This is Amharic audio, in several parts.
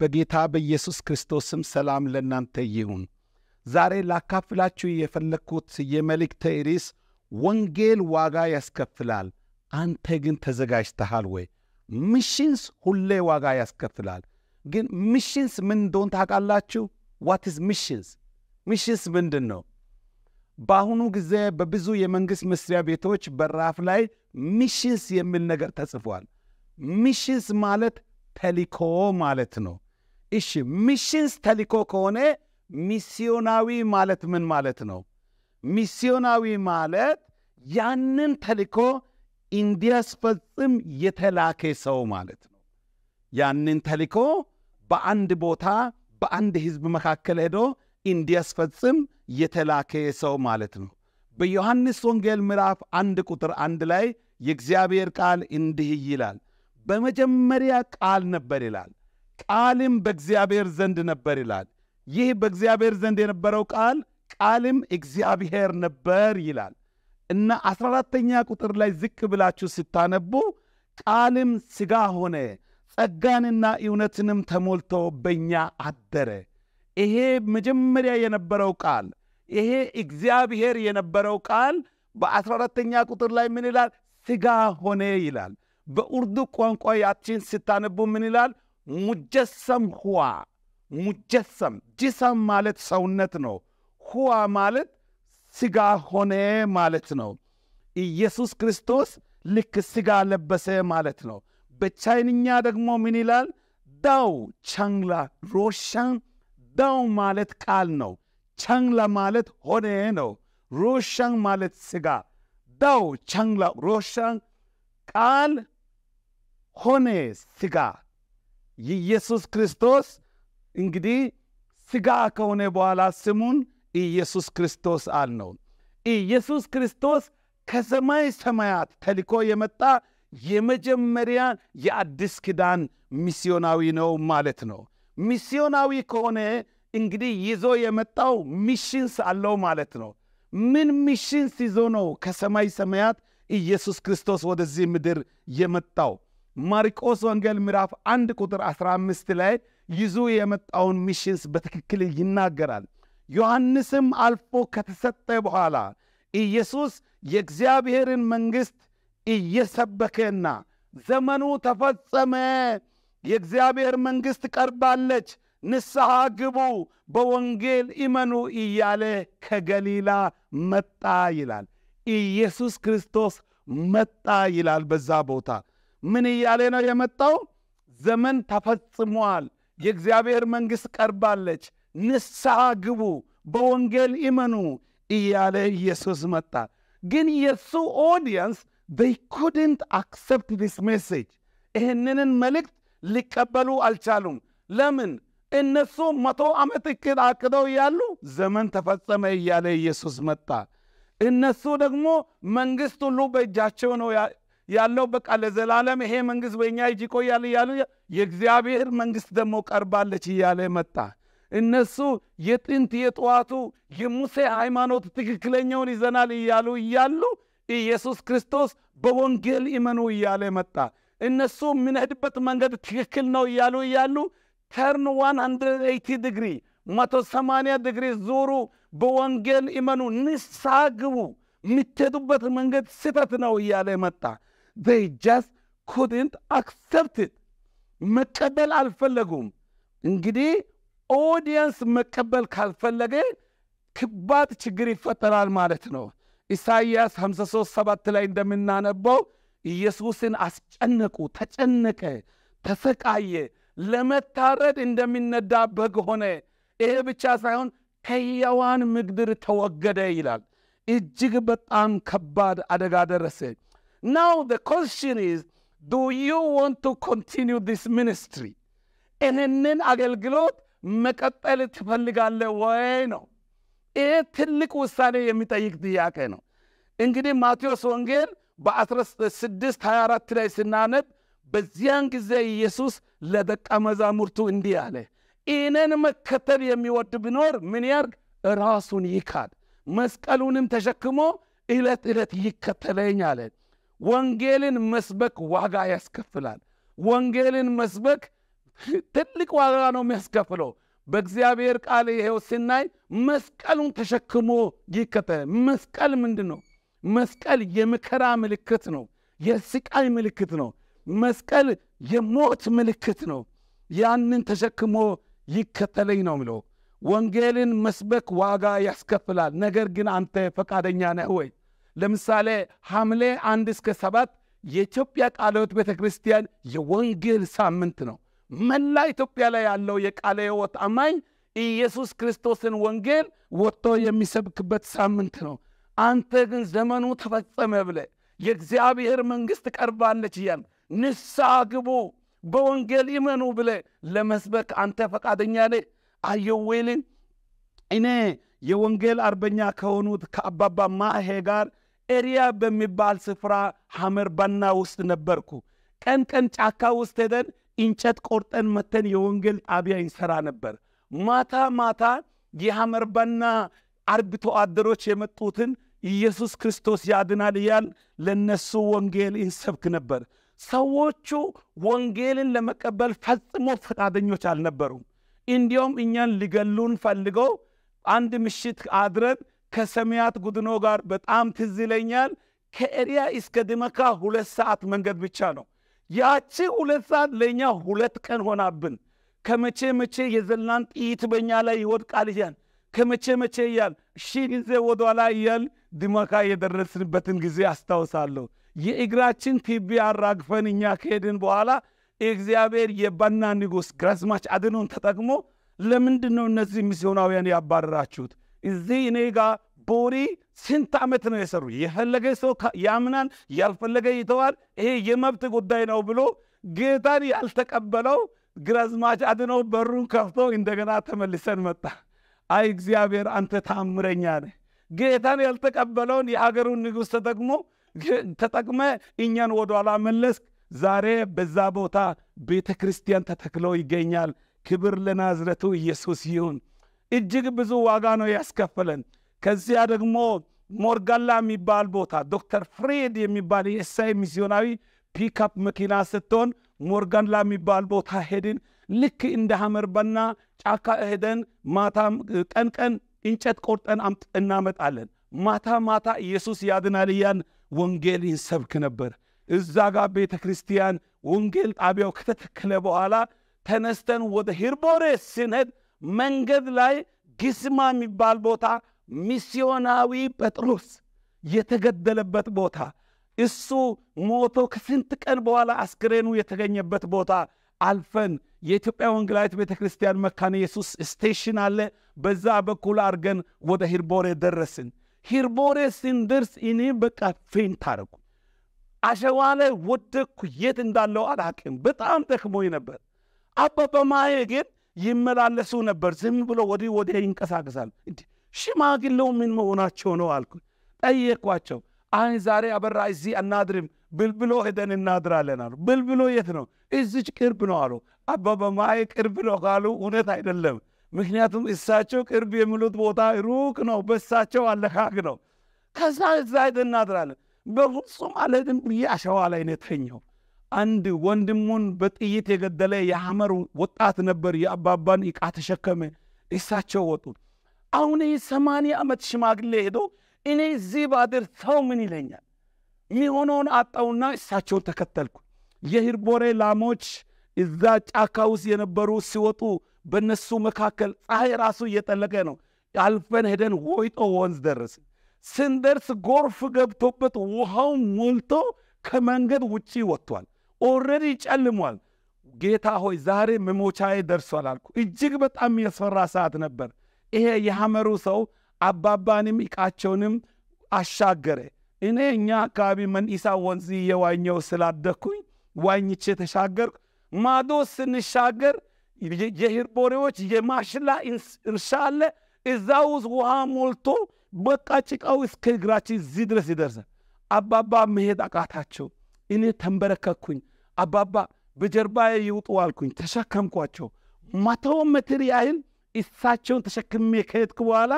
በጌታ በኢየሱስ ክርስቶስም ሰላም ለእናንተ ይሁን። ዛሬ ላካፍላችሁ የፈለግኩት የመልእክተ ርዕስ ወንጌል ዋጋ ያስከፍላል፣ አንተ ግን ተዘጋጅተሃል ወይ? ሚሽንስ ሁሌ ዋጋ ያስከፍላል። ግን ሚሽንስ ምን እንደሆን ታውቃላችሁ? ዋት ኢዝ ሚሽንስ? ምሽስ ምንድን ነው? በአሁኑ ጊዜ በብዙ የመንግሥት መስሪያ ቤቶች በራፍ ላይ ምሽስ የሚል ነገር ተጽፏል። ምሽስ ማለት ተሊኮ ማለት ነው። እሺ ሚሽንስ ተሊኮ ከሆነ ሚስዮናዊ ማለት ምን ማለት ነው? ሚስዮናዊ ማለት ያንን ተልእኮ እንዲያስፈጽም የተላከ ሰው ማለት ነው። ያንን ተልእኮ በአንድ ቦታ በአንድ ሕዝብ መካከል ሄዶ እንዲያስፈጽም የተላከ ሰው ማለት ነው። በዮሐንስ ወንጌል ምዕራፍ አንድ ቁጥር አንድ ላይ የእግዚአብሔር ቃል እንዲህ ይላል፣ በመጀመሪያ ቃል ነበር ይላል፣ ቃልም በእግዚአብሔር ዘንድ ነበር ይላል። ይህ በእግዚአብሔር ዘንድ የነበረው ቃል ቃልም እግዚአብሔር ነበር ይላል እና አስራ አራተኛ ቁጥር ላይ ዝቅ ብላችሁ ስታነቡ ቃልም ሥጋ ሆነ ጸጋንና እውነትንም ተሞልቶ በእኛ አደረ ይሄ መጀመሪያ የነበረው ቃል ይሄ እግዚአብሔር የነበረው ቃል በአስራ አራተኛ ቁጥር ላይ ምን ይላል? ስጋ ሆነ ይላል። በኡርዱ ቋንቋ ያችን ስታነቡ ምን ይላል? ሙጀሰም ሁዋ ሙጀሰም ጅሰም ማለት ሰውነት ነው። ሁዋ ማለት ስጋ ሆነ ማለት ነው። ኢየሱስ ክርስቶስ ልክ ስጋ ለበሰ ማለት ነው። በቻይንኛ ደግሞ ምን ይላል? ዳው ቻንግላ ሮሻን ዳው ማለት ቃል ነው። ቸንግላ ማለት ሆነ ነው። ሮሻንግ ማለት ስጋ ዳው ቸንግላ ሮሻንግ ቃል ሆነ ስጋ የኢየሱስ ክርስቶስ እንግዲህ ስጋ ከሆነ በኋላ ስሙን ኢየሱስ ክርስቶስ አልነው። ኢየሱስ ክርስቶስ ከሰማይ ሰማያት ተልኮ የመጣ የመጀመሪያ የአዲስ ኪዳን ሚስዮናዊ ነው ማለት ነው። ሚስዮናዊ ከሆነ እንግዲህ ይዞ የመጣው ሚሽንስ አለው ማለት ነው። ምን ሚሽንስ ይዞ ነው ከሰማይ ሰማያት ኢየሱስ ክርስቶስ ወደዚህ ምድር የመጣው? ማርቆስ ወንጌል ምዕራፍ አንድ ቁጥር 15 ላይ ይዞ የመጣውን ሚሽንስ በትክክል ይናገራል። ዮሐንስም አልፎ ከተሰጠ በኋላ ኢየሱስ የእግዚአብሔርን መንግሥት እየሰበከና ዘመኑ ተፈጸመ የእግዚአብሔር መንግሥት ቀርባለች፣ ንስሐ ግቡ፣ በወንጌል እመኑ እያለ ከገሊላ መጣ ይላል። ኢየሱስ ክርስቶስ መጣ ይላል። በዛ ቦታ ምን እያለ ነው የመጣው? ዘመን ተፈጽሟል፣ የእግዚአብሔር መንግሥት ቀርባለች፣ ንስሐ ግቡ፣ በወንጌል እመኑ እያለ ኢየሱስ መጣ። ግን የሱ ኦዲየንስ they አክሰፕት accept ሜሴጅ ይህንንን መልእክት ሊቀበሉ አልቻሉም። ለምን? እነሱ መቶ ዓመት እቅድ አቅደው እያሉ ዘመን ተፈጸመ እያለ ኢየሱስ መጣ። እነሱ ደግሞ መንግስት ሁሉ በእጃቸው ነው ያለው። በቃ ለዘላለም ይሄ መንግስት በእኛ እጅ ይቆያል እያሉ የእግዚአብሔር መንግስት ደግሞ ቀርባለች እያለ መጣ። እነሱ የጥንት የጠዋቱ የሙሴ ሃይማኖት ትክክለኛውን ይዘናል እያሉ እያሉ ኢየሱስ ክርስቶስ በወንጌል እመኑ እያለ መጣ። እነሱ የምንሄድበት መንገድ ትክክል ነው እያሉ እያሉ ተርን 180 ዲግሪ 180 ዲግሪ ዙሩ፣ በወንጌል እመኑ፣ ንሳ ግቡ፣ የምትሄዱበት መንገድ ስህተት ነው እያለ መጣ። ዘይ ጃስት ኩድንት አክሰፕትት መቀበል አልፈለጉም። እንግዲህ ኦዲየንስ መቀበል ካልፈለገ ከባድ ችግር ይፈጠራል ማለት ነው። ኢሳይያስ 53 7 ላይ እንደምናነበው ኢየሱስን አስጨነቁ፣ ተጨነቀ፣ ተሰቃየ፣ ለመታረድ እንደሚነዳ በግ ሆነ። ይሄ ብቻ ሳይሆን ከሕያዋን ምድር ተወገደ ይላል። እጅግ በጣም ከባድ አደጋ ደረሰ። ናው ዘ ኮስሽን ኢዝ ዱ ዩ ወንት ቱ ኮንቲኒው ዲስ ሚኒስትሪ ይህንን አገልግሎት መቀጠል ትፈልጋለ ወይ ነው። ይህ ትልቅ ውሳኔ የሚጠይቅ ጥያቄ ነው። እንግዲህ ማቴዎስ ወንጌል በ1624 ላይ ስናነብ በዚያን ጊዜ ኢየሱስ ለደቀ መዛሙርቱ እንዲህ አለ እኔን መከተል የሚወድ ቢኖር ምን ያርግ ራሱን ይካድ መስቀሉንም ተሸክሞ ዕለት ዕለት ይከተለኝ አለ ወንጌልን መስበክ ዋጋ ያስከፍላል ወንጌልን መስበክ ትልቅ ዋጋ ነው የሚያስከፍለው በእግዚአብሔር ቃል ይሄው ስናይ መስቀሉን ተሸክሞ ይከተለ መስቀል ምንድን ነው መስቀል የመከራ ምልክት ነው። የስቃይ ምልክት ነው። መስቀል የሞት ምልክት ነው። ያንን ተሸክሞ ይከተለኝ ነው ምለው። ወንጌልን መስበክ ዋጋ ያስከፍላል። ነገር ግን አንተ ፈቃደኛ ነህ ወይ? ለምሳሌ ሐምሌ አንድ እስከ ሰባት የኢትዮጵያ ቃለ ሕይወት ቤተ ክርስቲያን የወንጌል ሳምንት ነው። መላ ኢትዮጵያ ላይ ያለው የቃለ ሕይወት አማኝ ኢየሱስ ክርስቶስን ወንጌል ወጥቶ የሚሰብክበት ሳምንት ነው። አንተ ግን ዘመኑ ተፈጸመ ብለ የእግዚአብሔር መንግሥት ቀርባለች እያል ንስሐ ግቡ፣ በወንጌል ይመኑ ብለ ለመስበክ አንተ ፈቃደኛ ነ አየወይልን እኔ የወንጌል አርበኛ ከሆኑት ከአባባ ማሄ ጋር ኤሪያ በሚባል ስፍራ ሐመር ባና ውስጥ ነበርኩ። ቀን ቀን ጫካ ውስጥ ሄደን እንጨት ቆርጠን መተን የወንጌል ጣቢያ ይንሰራ ነበር። ማታ ማታ የሐመር ባና አርብቶ አደሮች የመጡትን ኢየሱስ ክርስቶስ ያድናል እያል ለእነሱ ወንጌል ይንሰብክ ነበር። ሰዎቹ ወንጌልን ለመቀበል ፈጽሞ ፈቃደኞች አልነበሩም። እንዲያውም እኛን ሊገሉን ፈልገው አንድ ምሽት አድረን ከሰማያት ጉድኖ ጋር በጣም ትዝ ይለኛል። ከኤሪያ እስከ ድመካ ሁለት ሰዓት መንገድ ብቻ ነው። ያቺ ሁለት ሰዓት ለእኛ ሁለት ቀን ሆናብን። ከመቼ መቼ የዘላን ጥይት በእኛ ላይ ይወድቃል እያል ከመቼ መቼ እያል ሺ ጊዜ ወደኋላ እያል ድመካ የደረስንበትን ጊዜ አስታውሳለሁ። የእግራችን ትቢያ አራግፈን እኛ ከሄድን በኋላ እግዚአብሔር የባና ንጉሥ ግራዝማች አድኖን ተጠቅሞ ለምንድን ነው እነዚህ ሚስዮናውያን ያባረራችሁት? እዚህ እኔ ጋ ቦሪ ስንት ዓመት ነው የሰሩ። የፈለገ ሰው ያምናል፣ ያልፈለገ ይተዋል። ይሄ የመብት ጉዳይ ነው ብሎ ጌታን ያልተቀበለው ግራዝማች አድኖ በሩን ከፍቶ እንደገና ተመልሰን መጣ። አይ እግዚአብሔር አንተ ታምረኛ ነህ። ጌታን ያልተቀበለውን የአገሩን ንጉሥ ተጠቅሞ ተጠቅመ እኛን ወደኋላ መለስክ። ዛሬ በዛ ቦታ ቤተ ክርስቲያን ተተክሎ ይገኛል። ክብር ለናዝረቱ ኢየሱስ ይሁን። እጅግ ብዙ ዋጋ ነው ያስከፈለን። ከዚያ ደግሞ ሞርጋላ የሚባል ቦታ ዶክተር ፍሬድ የሚባል የእሳይ ሚስዮናዊ ፒካፕ መኪና ስትሆን ሞርጋላ የሚባል ቦታ ሄድን። ልክ እንደ ሀመርበና ጫካ ሄደን ማታም ቀን ቀን እንጨት ቆርጠን አምጥ እናመጣለን። ማታ ማታ ኢየሱስ ያድናል እያን ወንጌል ይንሰብክ ነበር። እዛ ጋር ቤተ ክርስቲያን ወንጌል ጣቢያው ከተተከለ በኋላ ተነስተን ወደ ሂርቦሬ ስንሄድ መንገድ ላይ ግስማ የሚባል ቦታ ሚስዮናዊ ጴጥሮስ የተገደለበት ቦታ እሱ ሞቶ ከስንት ቀን በኋላ አስክሬኑ የተገኘበት ቦታ አልፈን የኢትዮጵያ ወንጌላዊት ቤተ ክርስቲያን መካነ ኢየሱስ ስቴሽን አለ። በዛ በኩል አድርገን ወደ ሂርቦሬ ደረስን። ሂርቦሬ ስንደርስ እኔ በቃ ፌንት አደረኩ። አሸዋ ላይ ወደኩ። የት እንዳለው አላቅም። በጣም ደክሞኝ ነበር። አባባ ማዬ ግን ይመላለሱ ነበር። ዝም ብሎ ወዲህ ወዲህ ይንቀሳቀሳል። ሽማግሌው ምን መሆናቸው ነው አልኩ። ጠየቅኳቸው። አይ ዛሬ አበራ እዚህ አናድርም፣ ብልብሎ ሄደን እናድራለን አሉ። ብልብሎ የት ነው? እዚች ቅርብ ነው አሉ። አባባ ማዬ ቅርብ ነው ካሉ እውነት አይደለም። ምክንያቱም እሳቸው ቅርብ የሚሉት ቦታ ሩቅ ነው፣ በሳቸው አለካክ ነው። ከዛ እዛ እናድራለን። በፍጹም አልሄድም ብዬ አሸዋ ላይ አንድ ወንድሙን በጥይት የገደለ የሐመር ወጣት ነበር። የአባባን ዕቃ ተሸከመ። እሳቸው ወጡ። አሁን የሰማንያ ዓመት ሽማግሌ ሄዶ እኔ እዚህ ባድር ሰው ምን ይለኛል? የሚሆነውን አጣውና እሳቸውን ተከተልኩ። የሂርቦሬ ላሞች እዛ ጫካ ውስጥ የነበሩ ሲወጡ በእነሱ መካከል ፀሐይ ራሱ እየጠለቀ ነው። አልፈን ሄደን ወይጦ ወንዝ ደረስ ስንደርስ ጎርፍ ገብቶበት ውሃው ሞልቶ ከመንገድ ውጪ ወጥቷል። ኦልሬዲ ይጨልሟል። ጌታ ሆይ ዛሬ መሞቻዬ ደርሷል አልኩ። እጅግ በጣም የሚያስፈራ ሰዓት ነበር። ይሄ የሐመሩ ሰው አባባንም እቃቸውንም አሻገረ። እኔ እኛ አካባቢ መንኢሳ ወንዝ እየዋኘው ስላደግኩኝ ዋኝቼ ተሻገርኩ። ማዶ ስንሻገር የሂርቦሬዎች የማሽላ እርሻ አለ። እዛ ውስጥ ውሃ ሞልቶ በቃ ጭቃው እስከ እግራችን እዚህ ድረስ ይደርሳል። አባባ መሄድ አቃታቸው። እኔ ተንበረከኩኝ። አባባ በጀርባ ይውጡ አልኩኝ። ተሸከምኳቸው። መቶ ሜትር ያህል እሳቸውን ተሸክሜ ከሄድኩ በኋላ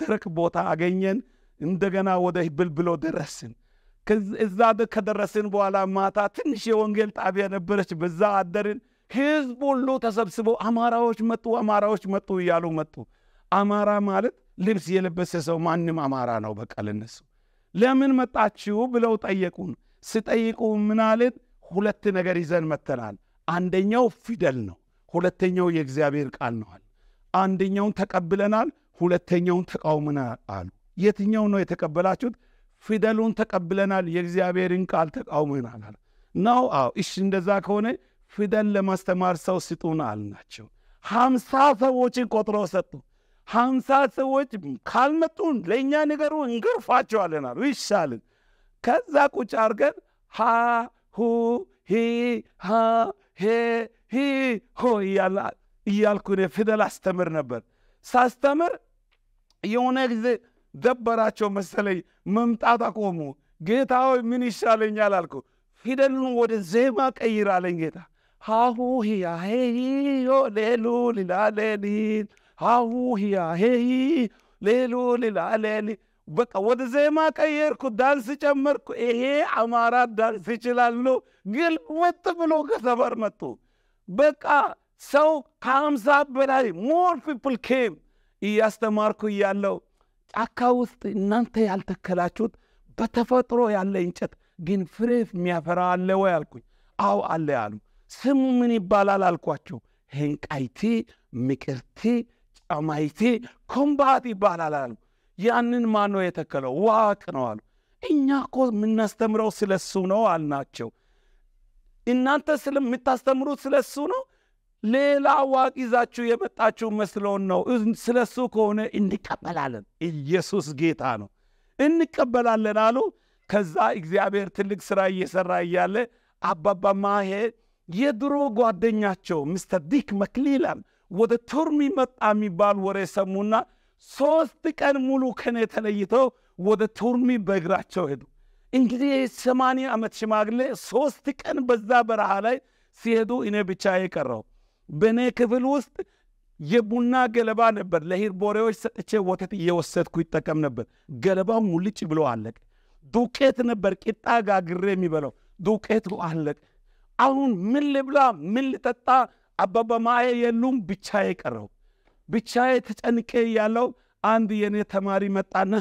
ደረቅ ቦታ አገኘን። እንደገና ወደ ብልብሎ ደረስን። እዛ ከደረስን በኋላ ማታ ትንሽ የወንጌል ጣቢያ ነበረች። በዛ አደርን። ህዝብ ሁሉ ተሰብስቦ አማራዎች መጡ፣ አማራዎች መጡ እያሉ መጡ። አማራ ማለት ልብስ የለበሰ ሰው ማንም አማራ ነው። በቃ ለነሱ ለምን መጣችሁ ብለው ጠየቁን። ስጠይቁ ምናልን ሁለት ነገር ይዘን መተናል። አንደኛው ፊደል ነው፣ ሁለተኛው የእግዚአብሔር ቃል ነዋል። አንደኛውን ተቀብለናል፣ ሁለተኛውን ተቃውመናል አሉ። የትኛው ነው የተቀበላችሁት? ፊደሉን ተቀብለናል፣ የእግዚአብሔርን ቃል ተቃውመናል አሉ። ነው? አዎ። እሺ እንደዛ ከሆነ ፊደል ለማስተማር ሰው ስጡን አልናቸው። ሀምሳ ሰዎችን ቆጥሮ ሰጡ። ሀምሳ ሰዎች ካልመጡን ለእኛ ነገሩ እንገርፋቸዋለን አሉ። ይሻልን ከዛ ቁጭ አርገን ሀ ሁ ሂ ሀ ሄ ሂ ሆ እያልኩ ፊደል አስተምር ነበር። ሳስተምር የሆነ ጊዜ ደበራቸው መሰለኝ መምጣት አቆሙ። ጌታ ሆይ ምን ይሻለኛል አልኩ። ፊደሉን ወደ ዜማ ቀይራለኝ ጌታ ሀሁ ሂያ ሄሂዮ በቃ ወደ ዜማ ቀየርኩ፣ ዳንስ ጨመርኩ። ይሄ አማራ ዳንስ ይችላሉ። ግልብጥ ብሎ ከሰፈር መጡ። በቃ ሰው ከአምሳ በላይ ሞር ፒፕል ኬም እያስተማርኩ እያለው ጫካ ውስጥ እናንተ ያልተከላችሁት በተፈጥሮ ያለ እንጨት ግን ፍሬ የሚያፈራ አለ ወይ አልኩኝ። አለ አሉ። ስሙ ምን ይባላል አልኳቸው። ህንቃይቲ፣ ምቅርቲ፣ ጨማይቲ ኮምባት ይባላል አሉ። ያንን ማን ነው የተከለው? ዋቅ ነው አሉ። እኛ እኮ የምናስተምረው ስለ እሱ ነው አልናቸው። እናንተ ስለምታስተምሩት ስለ እሱ ነው ሌላ ዋቅ ይዛችሁ የመጣችሁ መስለውን ነው። ስለ እሱ ከሆነ እንቀበላለን። ኢየሱስ ጌታ ነው፣ እንቀበላለን አሉ። ከዛ እግዚአብሔር ትልቅ ስራ እየሰራ እያለ አባባ የድሮ ጓደኛቸው ሚስተር ዲክ መክሊላን ወደ ቱርሚ መጣ የሚባል ወሬ ሰሙና ሶስት ቀን ሙሉ ከኔ ተለይተው ወደ ቱርሚ በእግራቸው ሄዱ። እንግዲህ ሰማንያ ዓመት ሽማግሌ ሶስት ቀን በዛ በረሃ ላይ ሲሄዱ እኔ ብቻ የቀረው በእኔ ክፍል ውስጥ የቡና ገለባ ነበር። ለሂርቦሬዎች ሰጥቼ ወተት እየወሰድኩ ይጠቀም ነበር። ገለባው ሙልጭ ብሎ አለቅ። ዱቄት ነበር ቂጣ ጋግሬ የሚበለው ዱቄቱ አለቅ። አሁን ምን ልብላ፣ ምን ልጠጣ፣ አባባ ማየ የሉም፣ ብቻዬ ቀረው። ብቻዬ ተጨንቄ ያለው አንድ የኔ ተማሪ መጣና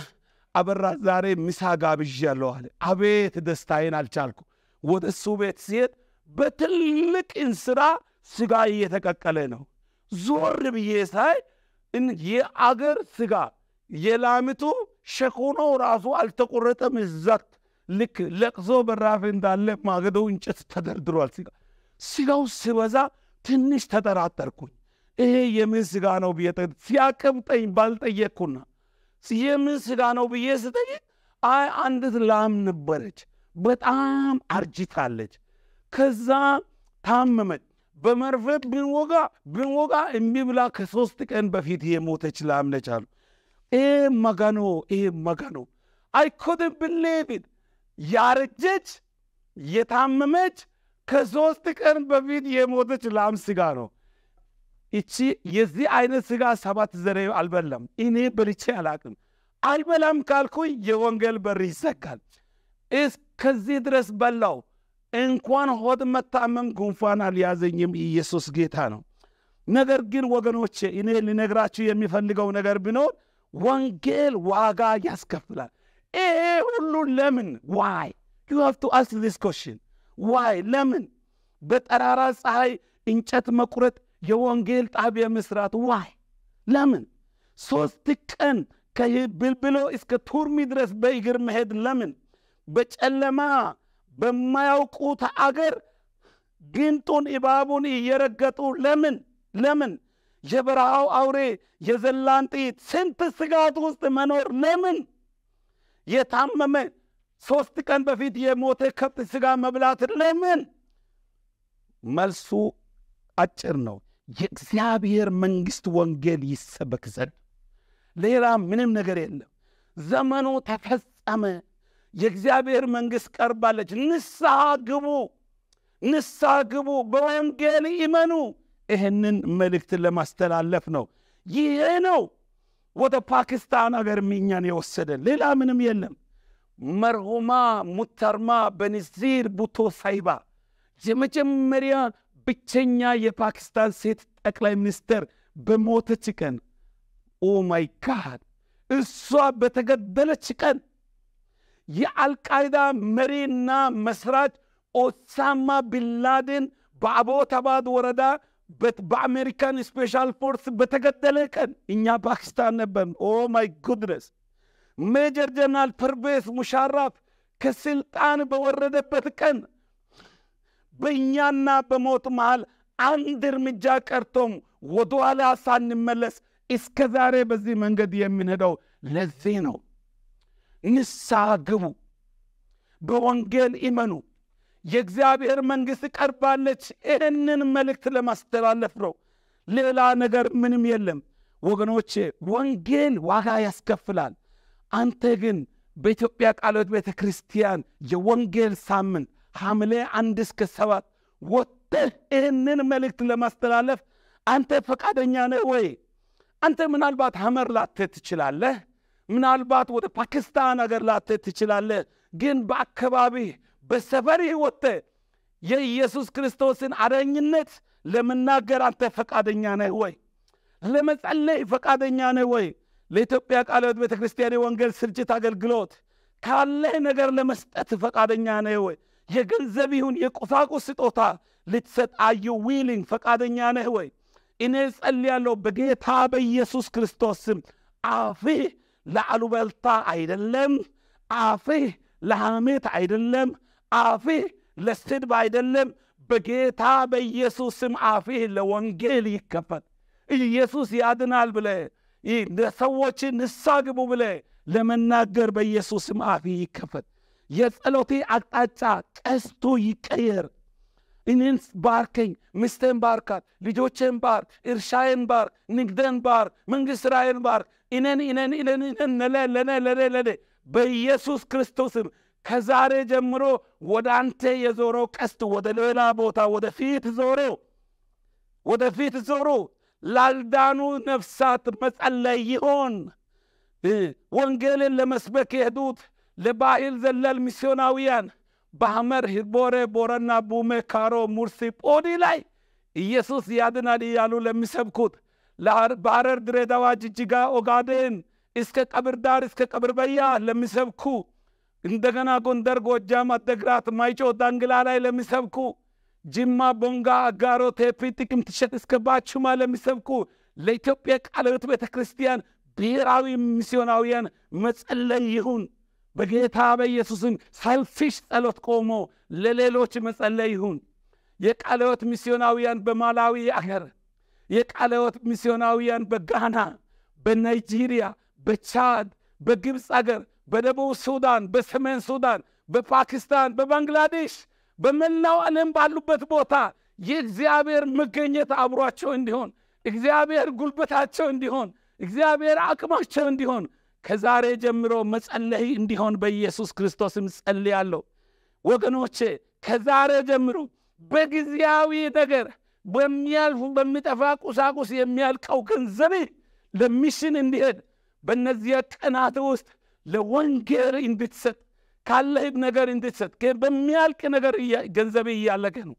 አበራ ዛሬ ምሳ ጋብዥ ያለው አለ። አቤት ደስታዬን አልቻልኩ። ወደ እሱ ቤት ሲሄድ በትልቅ እንስራ ስጋ እየተቀቀለ ነው። ዞር ብዬ ሳይ የአገር ስጋ የላምቱ ሸኮኖ ራሱ አልተቆረጠም። እዛት ልክ ለቅሶ በራፍ እንዳለ ማገዶው እንጨት ተደርድሯል። ስጋ ስጋው ስበዛ ትንሽ ተጠራጠርኩኝ። ይሄ የምን ስጋ ነው ብዬ ሲያቀብጠኝ ባልጠየቅኩና የምን ስጋ ነው ብዬ ስጠይቅ አይ አንዲት ላም ነበረች፣ በጣም አርጅታለች። ከዛ ታመመች። በመርፌ ብንወጋ ብንወጋ የሚብላ ብላ ከሶስት ቀን በፊት የሞተች ላም ነች አሉ። ይሄ መጋኖ ይሄ መጋኖ አይ ኩድንት ብሊቭ ያረጀች የታመመች ከሶስት ቀን በፊት የሞተች ላም ስጋ ነው። እቺ የዚህ አይነት ስጋ ሰባት ዘሬ አልበላም። እኔ በልቼ አላቅም። አልበላም ካልኩ የወንጌል በር ይዘጋል። እስከዚህ ድረስ በላው። እንኳን ሆድ መታመም ጉንፋን አልያዘኝም። ኢየሱስ ጌታ ነው። ነገር ግን ወገኖቼ እኔ ልነግራችሁ የሚፈልገው ነገር ቢኖር ወንጌል ዋጋ ያስከፍላል። ሁሉ ለምን ዋይ ዩ ሃቭ ቱ አስክ ዚስ ኮሽን ዋይ ለምን በጠራራ ፀሐይ እንጨት መቁረጥ የወንጌል ጣቢያ መስራት ዋይ ለምን ሶስት ቀን ከብልብሎ እስከ ቱርሚ ድረስ በእግር መሄድ ለምን በጨለማ በማያውቁት አገር ግንጡን እባቡን እየረገጡ ለምን ለምን የበረሃው አውሬ የዘላንጢት ስንት ስጋት ውስጥ መኖር ለምን የታመመ ሶስት ቀን በፊት የሞተ ከብት ስጋ መብላት ለምን? መልሱ አጭር ነው። የእግዚአብሔር መንግስት ወንጌል ይሰበክ ዘንድ ሌላ ምንም ነገር የለም። ዘመኑ ተፈጸመ። የእግዚአብሔር መንግስት ቀርባለች። ንስሐ ግቡ፣ ንስሐ ግቡ፣ በወንጌል ይመኑ። ይህንን መልእክት ለማስተላለፍ ነው። ይሄ ነው ወደ ፓኪስታን አገር ሚኛን የወሰደን ሌላ ምንም የለም። መርሁማ ሙተርማ በኒዚር ቡቶ ሳይባ የመጀመሪያ ብቸኛ የፓኪስታን ሴት ጠቅላይ ሚኒስትር በሞተች ቀን ማይ ጋድ እሷ በተገደለች ቀን የአልቃይዳ መሪና መስራች ኦሳማ ቢንላደን በአቦታባድ ወረዳ በአሜሪካን ስፔሻል ፎርስ በተገደለ ቀን እኛ ፓኪስታን ነበር። ኦ ማይ ጉድነስ ሜጀር ጀነራል ፐርቬዝ ሙሻራፍ ከስልጣን በወረደበት ቀን በእኛና በሞት መሃል አንድ እርምጃ ቀርቶም ወደኋላ ሳንመለስ እስከ ዛሬ በዚህ መንገድ የምንሄደው ለዚህ ነው። ንስሐ ግቡ፣ በወንጌል እመኑ። የእግዚአብሔር መንግሥት ቀርባለች። ይህንን መልእክት ለማስተላለፍ ነው። ሌላ ነገር ምንም የለም። ወገኖቼ ወንጌል ዋጋ ያስከፍላል። አንተ ግን በኢትዮጵያ ቃልዮት ቤተ ክርስቲያን የወንጌል ሳምንት ሐምሌ አንድ እስከ ሰባት ወጥተህ ይህንን መልእክት ለማስተላለፍ አንተ ፈቃደኛ ነህ ወይ? አንተ ምናልባት ሐመር ላትሄድ ትችላለህ። ምናልባት ወደ ፓኪስታን አገር ላትሄድ ትችላለህ። ግን በአካባቢህ በሰፈር ህይወት የኢየሱስ ክርስቶስን አዳኝነት ለመናገር አንተ ፈቃደኛ ነህ ወይ? ለመጸለይ ፈቃደኛ ነህ ወይ? ለኢትዮጵያ ቃለ ሕይወት ቤተ ክርስቲያን የወንጌል ስርጭት አገልግሎት ካለህ ነገር ለመስጠት ፈቃደኛ ነህ ወይ? የገንዘብ ይሁን የቁሳቁስ ስጦታ ልትሰጥ አዩ ዊሊንግ ፈቃደኛ ነህ ወይ? እኔ ጸልያለሁ በጌታ በኢየሱስ ክርስቶስ ስም አፍህ ለአሉበልታ አይደለም፣ አፍህ ለሐሜት አይደለም፣ አፍህ ለስድብ አይደለም፣ በጌታ በኢየሱስ ስም አፍህ ለወንጌል ይከፈት። ኢየሱስ ያድናል ብለ ሰዎች ንሳ ግቡ ብለ ለመናገር በኢየሱስ ስም አፍህ ይከፈት። የጸሎቴ አቅጣጫ ቀስቱ ይቀየር። እኔን ባርከኝ፣ ሚስቴን ባርካት፣ ልጆቼን ባር፣ እርሻዬን ባር፣ ንግደን ባር፣ መንግሥት ሥራዬን ባር። እኔን እኔን እኔን እኔን ለለ ለለ ለለ በኢየሱስ ክርስቶስም ከዛሬ ጀምሮ ወደ አንተ የዞረው ቀስት ወደ ሌላ ቦታ ወደፊት ዞሮ ወደፊት ዞሮ ላልዳኑ ነፍሳት መጸለይ ይሆን ወንጌልን ለመስበክ የሄዱት ለባህል ዘለል ሚስዮናውያን በሐመር ህቦሬ ቦረና ቡሜ ካሮ ሙርሲ ጶዲ ላይ ኢየሱስ ያድናል እያሉ ለሚሰብኩት በሐረር ድሬዳዋ ጅጅጋ ኦጋዴን እስከ ቀብር ዳር እስከ ቀብር በያ ለሚሰብኩ እንደገና ጎንደር፣ ጎጃም፣ አደግራት፣ ማይጮ፣ ዳንግላ ላይ ለሚሰብኩ ጅማ፣ ቦንጋ፣ አጋሮ፣ ቴፒ፣ ጥቅምት፣ እሸት እስከ ባችማ ለሚሰብኩ ለኢትዮጵያ ቃለ ሕይወት ቤተ ክርስቲያን ብሔራዊ ሚስዮናውያን መጸለይ ይሁን። በጌታ በኢየሱስም ሰልፊሽ ጸሎት ቆሞ ለሌሎች መጸለይ ይሁን። የቃለ ሕይወት ሚስዮናውያን በማላዊ አገር፣ የቃለ ሕይወት ሚስዮናውያን በጋና፣ በናይጄሪያ፣ በቻድ በግብፅ አገር፣ በደቡብ ሱዳን፣ በሰሜን ሱዳን፣ በፓኪስታን፣ በባንግላዴሽ፣ በመላው ዓለም ባሉበት ቦታ የእግዚአብሔር መገኘት አብሯቸው እንዲሆን እግዚአብሔር ጉልበታቸው እንዲሆን እግዚአብሔር አቅማቸው እንዲሆን ከዛሬ ጀምሮ መጸለይ እንዲሆን በኢየሱስ ክርስቶስም ጸልያለሁ። ወገኖቼ ከዛሬ ጀምሮ በጊዜያዊ ነገር በሚያልፉ በሚጠፋ ቁሳቁስ የሚያልቀው ገንዘብ ለሚሽን እንዲሄድ በእነዚያ ቀናት ውስጥ ለወንጌል እንድትሰጥ ካለህ ነገር እንድትሰጥ በሚያልቅ ነገር ገንዘብ እያለቀ ነው።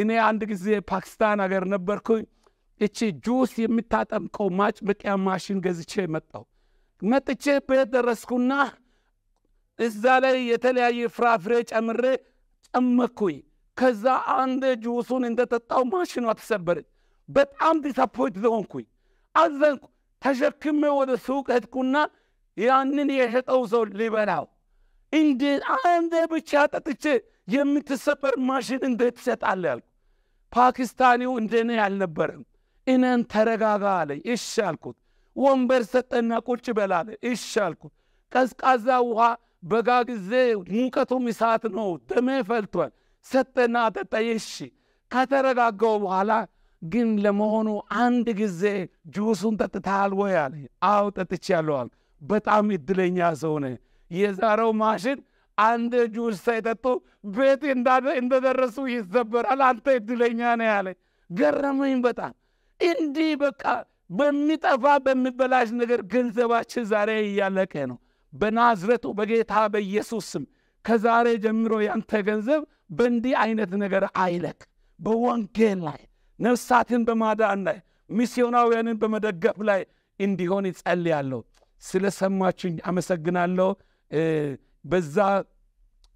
እኔ አንድ ጊዜ ፓኪስታን ሀገር ነበርኩኝ። እቺ ጁስ የምታጠምቀው ማጭመቂያ ማሽን ገዝቼ መጣሁ። መጥቼ በደረስኩና እዛ ላይ የተለያየ ፍራፍሬ ጨምሬ ጨመኩኝ። ከዛ አንድ ጁሱን እንደጠጣው ማሽኗ ተሰበረች። በጣም ዲሳፖይንት ሆንኩኝ፣ አዘንኩ። ተሸክሜ ወደ ሱቅ ሄድኩና ያንን የሸጠው ሰው ሊበላው እንደ አንድ ብቻ ጠጥቼ የምትሰበር ማሽን እንዴት ትሰጣለ? አልኩ። ፓኪስታኒው እንደኔ አልነበረም። እነን ተረጋጋ አለኝ። እሺ አልኩት። ወንበር ሰጠና ቁጭ በላለ። እሺ አልኩት። ቀዝቃዛ ውሃ በጋ ጊዜ ሙቀቱ እሳት ነው፣ ደሜ ፈልቷል። ሰጠና አጠጣ እሺ ከተረጋጋው በኋላ ግን ለመሆኑ አንድ ጊዜ ጁሱን ጠጥተሃል ወይ አለ። አዎ ጠጥቻለሁ አለ። በጣም እድለኛ ሰው ነህ። የዛሬው ማሽን አንድ ጁስ ሳይጠጡ ቤት እንደደረሱ ይዘበራል። አንተ እድለኛ ነ ያለ ገረመኝ በጣም እንዲህ በቃ በሚጠፋ በሚበላሽ ነገር ገንዘባችን ዛሬ እያለቀ ነው። በናዝረቱ በጌታ በኢየሱስ ስም ከዛሬ ጀምሮ ያንተ ገንዘብ በእንዲህ አይነት ነገር አይለቅ በወንጌል ላይ ነፍሳትን በማዳን ላይ ሚስዮናውያንን በመደገፍ ላይ እንዲሆን ይጸልያለሁ። ስለሰማችኝ አመሰግናለሁ። በዛ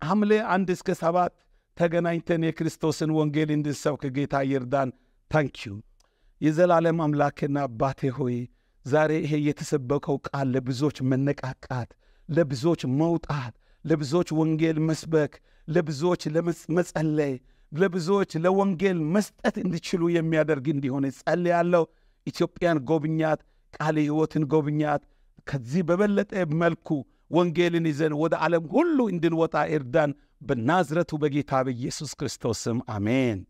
ሐምሌ አንድ እስከ ሰባት ተገናኝተን የክርስቶስን ወንጌል እንድሰብክ ጌታ ይርዳን። ታንኪዩ። የዘላለም አምላክና አባቴ ሆይ ዛሬ ይሄ የተሰበከው ቃል ለብዙዎች መነቃቃት፣ ለብዙዎች መውጣት፣ ለብዙዎች ወንጌል መስበክ፣ ለብዙዎች መጸለይ ለብዙዎች ለወንጌል መስጠት እንዲችሉ የሚያደርግ እንዲሆን ጸልያለሁ። ኢትዮጵያን ጎብኛት፣ ቃለ ሕይወትን ጎብኛት። ከዚህ በበለጠ መልኩ ወንጌልን ይዘን ወደ ዓለም ሁሉ እንድንወጣ እርዳን። በናዝረቱ በጌታ በኢየሱስ ክርስቶስ ስም አሜን።